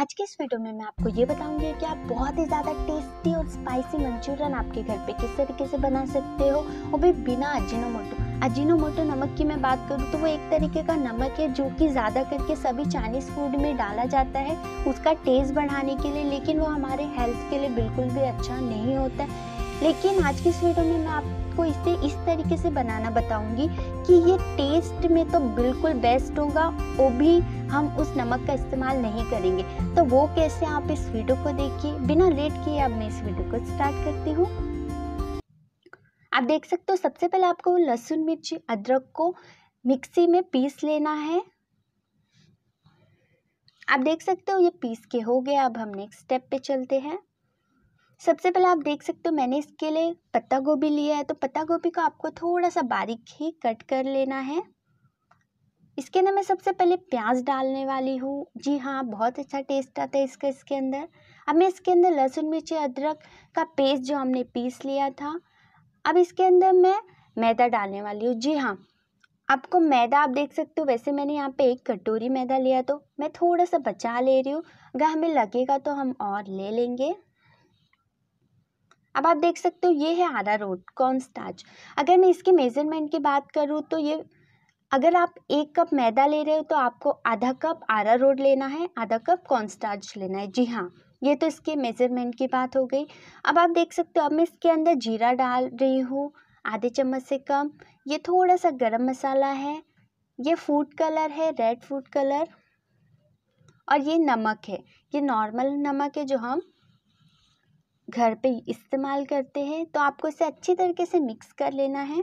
आज के इस वीडियो में मैं आपको ये बताऊंगी कि आप बहुत ही ज़्यादा टेस्टी और स्पाइसी मंचूरियन आपके घर पे किस तरीके से बना सकते हो और भी बिना अजीनोमोटो अजीनोमोटो नमक की मैं बात करूँ तो वो एक तरीके का नमक है जो कि ज़्यादा करके सभी चाइनीज़ फूड में डाला जाता है उसका टेस्ट बढ़ाने के लिए लेकिन वो हमारे हेल्थ के लिए बिल्कुल भी अच्छा नहीं होता लेकिन आज की इस वीडियो में मैं आप आपको इसे इस तरीके से बनाना बताऊंगी कि ये टेस्ट में तो बिल्कुल बेस्ट होगा वो भी हम उस नमक का इस्तेमाल नहीं करेंगे तो वो कैसे आप इस वीडियो को देखिए बिना लेट किए अब मैं इस वीडियो को स्टार्ट करती हूँ आप देख सकते हो सबसे पहले आपको लहसुन मिर्ची अदरक को मिक्सी में पीस लेना है आप देख सकते हो ये पीस के हो गया अब हम नेक्स्ट स्टेप पे चलते हैं सबसे पहले आप देख सकते हो मैंने इसके लिए पत्ता गोभी लिया है तो पत्ता गोभी को आपको थोड़ा सा बारीक ही कट कर लेना है इसके अंदर मैं सबसे पहले प्याज डालने वाली हूँ जी हाँ बहुत अच्छा टेस्ट आता है इसका इसके अंदर अब मैं इसके अंदर लहसुन मिर्ची अदरक का पेस्ट जो हमने पीस लिया था अब इसके अंदर मैं मैदा डालने वाली हूँ जी हाँ आपको मैदा आप देख सकते हो वैसे मैंने यहाँ पे एक कटोरी मैदा लिया तो मैं थोड़ा सा बचा ले रही हूँ अगर हमें लगेगा तो हम और ले लेंगे अब आप देख सकते हो ये है आरा रोड कॉर्न स्टार्च अगर मैं इसके मेज़रमेंट की बात करूँ तो ये अगर आप एक कप मैदा ले रहे हो तो आपको आधा कप आरा रोड लेना है आधा कप कॉर्न स्टार्च लेना है जी हाँ ये तो इसके मेज़रमेंट की बात हो गई अब आप देख सकते हो अब मैं इसके अंदर जीरा डाल रही हूँ आधे चम्मच से कम ये थोड़ा सा गरम मसाला है ये फूड कलर है रेड फूड कलर और ये नमक है ये नॉर्मल नमक है जो हम घर पे इस्तेमाल करते हैं तो आपको इसे अच्छी तरीके से मिक्स कर लेना है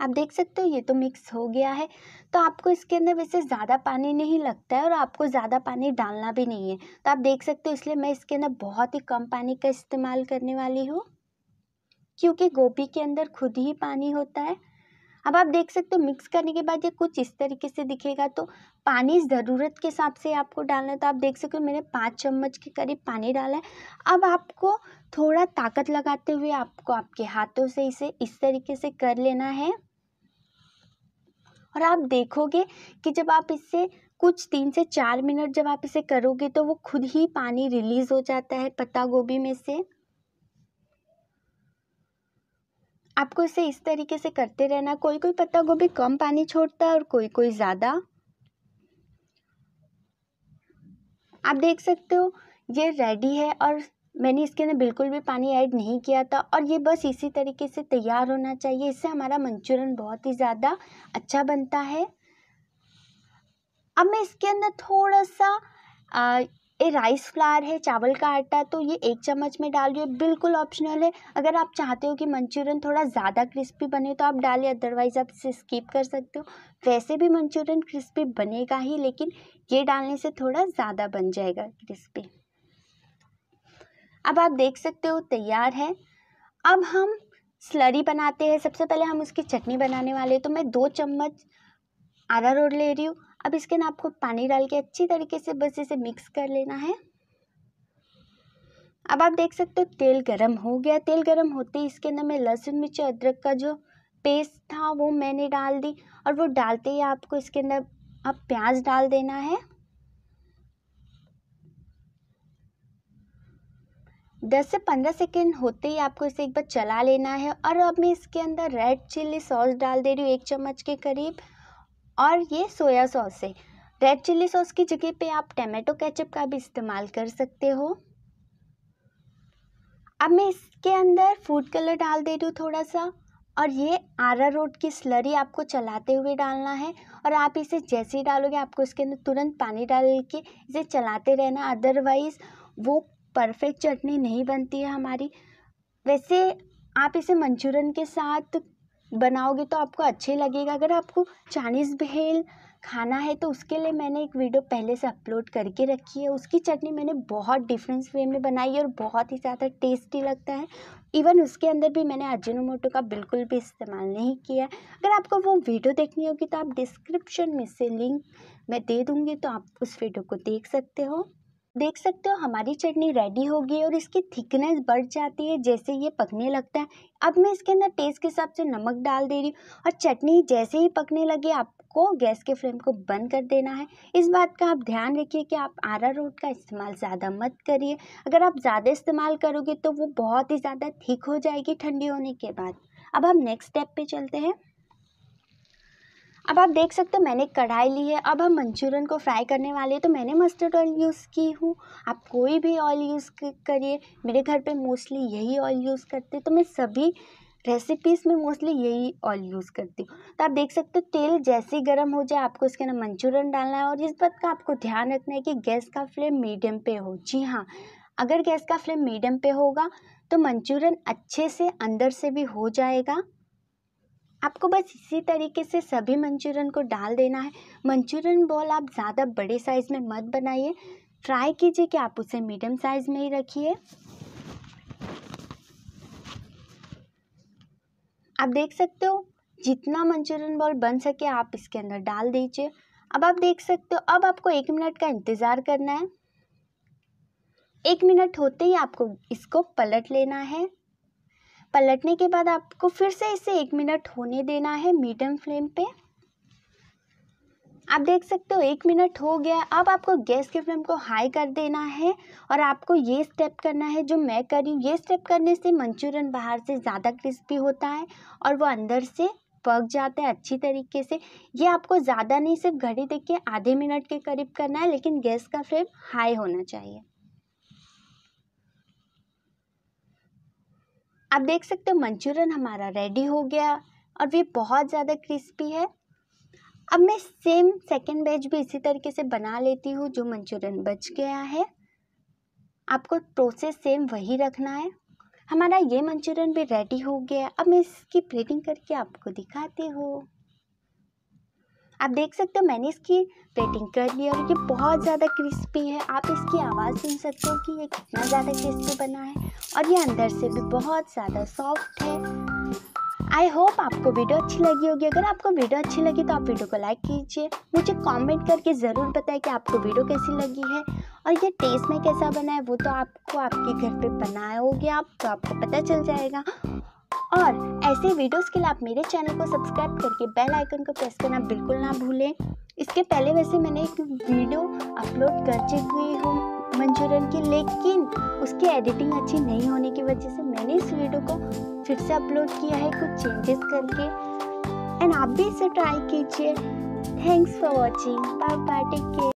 आप देख सकते हो ये तो मिक्स हो गया है तो आपको इसके अंदर वैसे ज़्यादा पानी नहीं लगता है और आपको ज़्यादा पानी डालना भी नहीं है तो आप देख सकते हो इसलिए मैं इसके अंदर बहुत ही कम पानी का इस्तेमाल करने वाली हूँ क्योंकि गोभी के अंदर खुद ही पानी होता है अब आप देख सकते हो मिक्स करने के बाद ये कुछ इस तरीके से दिखेगा तो पानी ज़रूरत के हिसाब से आपको डालना है तो आप देख सकते हो मैंने पाँच चम्मच के करीब पानी डाला है अब आपको थोड़ा ताकत लगाते हुए आपको आपके हाथों से इसे इस तरीके से कर लेना है और आप देखोगे कि जब आप इससे कुछ तीन से चार मिनट जब आप इसे करोगे तो वो खुद ही पानी रिलीज़ हो जाता है पत्ता गोभी में से आपको इसे इस तरीके से करते रहना कोई कोई पत्ता गोभी कम पानी छोड़ता है और कोई कोई ज़्यादा आप देख सकते हो ये रेडी है और मैंने इसके अंदर बिल्कुल भी पानी ऐड नहीं किया था और ये बस इसी तरीके से तैयार होना चाहिए इससे हमारा मंचूरियन बहुत ही ज़्यादा अच्छा बनता है अब मैं इसके अंदर थोड़ा सा आ, ये राइस फ्लार है चावल का आटा तो ये एक चम्मच में डाल रही हूँ बिल्कुल ऑप्शनल है अगर आप चाहते हो कि मंचूरियन थोड़ा ज़्यादा क्रिस्पी बने तो आप डालिए अदरवाइज़ आप इसे स्किप कर सकते हो वैसे भी मंचूरियन क्रिस्पी बनेगा ही लेकिन ये डालने से थोड़ा ज़्यादा बन जाएगा क्रिस्पी अब आप देख सकते हो तैयार है अब हम स्लरी बनाते हैं सबसे पहले हम उसकी चटनी बनाने वाले हैं तो मैं दो चम्मच आरा रोड ले रही हूँ अब इसके ना आपको पानी डाल के अच्छी तरीके से बस इसे मिक्स कर लेना है अब आप देख सकते हो तेल गरम हो गया तेल गरम होते ही इसके अंदर मैं लहसुन मिर्च अदरक का जो पेस्ट था वो मैंने डाल दी और वो डालते ही आपको इसके अंदर अब प्याज डाल देना है दस से पंद्रह सेकेंड होते ही आपको इसे एक बार चला लेना है और अब मैं इसके अंदर रेड चिल्ली सॉस डाल दे रही हूँ एक चम्मच के करीब और ये सोया सॉस है रेड चिल्ली सॉस की जगह पे आप टमाटो केचप का भी इस्तेमाल कर सकते हो अब मैं इसके अंदर फूड कलर डाल दे रही हूँ थोड़ा सा और ये आरा रोड की स्लरी आपको चलाते हुए डालना है और आप इसे जैसे ही डालोगे आपको इसके अंदर तुरंत पानी डाल के इसे चलाते रहना अदरवाइज़ वो परफेक्ट चटनी नहीं बनती है हमारी वैसे आप इसे मंचूरन के साथ बनाओगे तो आपको अच्छे लगेगा अगर आपको चाइनीज़ भेल खाना है तो उसके लिए मैंने एक वीडियो पहले से अपलोड करके रखी है उसकी चटनी मैंने बहुत डिफरेंस वे में बनाई है और बहुत ही ज़्यादा टेस्टी लगता है इवन उसके अंदर भी मैंने मोटो का बिल्कुल भी इस्तेमाल नहीं किया अगर आपको वो वीडियो देखनी होगी तो आप डिस्क्रिप्शन में से लिंक मैं दे दूँगी तो आप उस वीडियो को देख सकते हो देख सकते हो हमारी चटनी रेडी होगी और इसकी थिकनेस बढ़ जाती है जैसे ये पकने लगता है अब मैं इसके अंदर टेस्ट के हिसाब से नमक डाल दे रही हूँ और चटनी जैसे ही पकने लगे आपको गैस के फ्लेम को बंद कर देना है इस बात का आप ध्यान रखिए कि आप आरा रोट का इस्तेमाल ज़्यादा मत करिए अगर आप ज़्यादा इस्तेमाल करोगे तो वो बहुत ही ज़्यादा थिक हो जाएगी ठंडी होने के बाद अब हम नेक्स्ट स्टेप पे चलते हैं अब आप देख सकते हो मैंने कढ़ाई ली है अब हम मंचूरियन को फ्राई करने वाले हैं तो मैंने मस्टर्ड ऑयल यूज़ की हूँ आप कोई भी ऑयल यूज़ करिए मेरे घर पे मोस्टली यही ऑयल यूज़ करते तो मैं सभी रेसिपीज़ में मोस्टली यही ऑयल यूज़ करती हूँ तो आप देख सकते हो तेल जैसे ही गर्म हो जाए आपको इसके अंदर मंचूरियन डालना है और इस बात का आपको ध्यान रखना है कि गैस का फ्लेम मीडियम पे हो जी हाँ अगर गैस का फ्लेम मीडियम पे होगा तो मंचूरियन अच्छे से अंदर से भी हो जाएगा आपको बस इसी तरीके से सभी मंचूरियन को डाल देना है मंचूरियन बॉल आप ज़्यादा बड़े साइज़ में मत बनाइए ट्राई कीजिए कि आप उसे मीडियम साइज़ में ही रखिए आप देख सकते हो जितना मंचूरियन बॉल बन सके आप इसके अंदर डाल दीजिए अब आप देख सकते हो अब आपको एक मिनट का इंतज़ार करना है एक मिनट होते ही आपको इसको पलट लेना है पलटने के बाद आपको फिर से इसे एक मिनट होने देना है मीडियम फ्लेम पे आप देख सकते हो एक मिनट हो गया अब आपको गैस के फ्लेम को हाई कर देना है और आपको ये स्टेप करना है जो मैं करी ये स्टेप करने से मंचूरियन बाहर से ज़्यादा क्रिस्पी होता है और वो अंदर से पक जाता है अच्छी तरीके से ये आपको ज़्यादा नहीं सिर्फ घड़ी देख के आधे मिनट के करीब करना है लेकिन गैस का फ्लेम हाई होना चाहिए आप देख सकते हो मंचूरियन हमारा रेडी हो गया और ये बहुत ज़्यादा क्रिस्पी है अब मैं सेम सेकेंड बैच भी इसी तरीके से बना लेती हूँ जो मंचूरियन बच गया है आपको प्रोसेस सेम वही रखना है हमारा ये मंचूरियन भी रेडी हो गया अब मैं इसकी प्लेटिंग करके आपको दिखाती हूँ आप देख सकते हो मैंने इसकी प्लेटिंग कर ली और ये बहुत ज़्यादा क्रिस्पी है आप इसकी आवाज़ सुन सकते हो कि ये कितना ज़्यादा क्रिस्पी बना है और ये अंदर से भी बहुत ज़्यादा सॉफ्ट है आई होप आपको वीडियो अच्छी लगी होगी अगर आपको वीडियो अच्छी लगी तो आप वीडियो को लाइक कीजिए मुझे कमेंट करके ज़रूर बताएं कि आपको वीडियो कैसी लगी है और ये टेस्ट में कैसा बना है वो तो आपको आपके घर पे होगी आप तो आपको पता चल जाएगा और ऐसे वीडियोस के लिए आप मेरे चैनल को सब्सक्राइब करके बेल आइकन को प्रेस करना बिल्कुल ना भूलें इसके पहले वैसे मैंने एक वीडियो अपलोड कर चुकी हूँ मंचूरियन की लेकिन उसकी एडिटिंग अच्छी नहीं होने की वजह से मैंने इस वीडियो को फिर से अपलोड किया है कुछ चेंजेस करके एंड आप भी इसे ट्राई कीजिए thanks for watching bye bye take care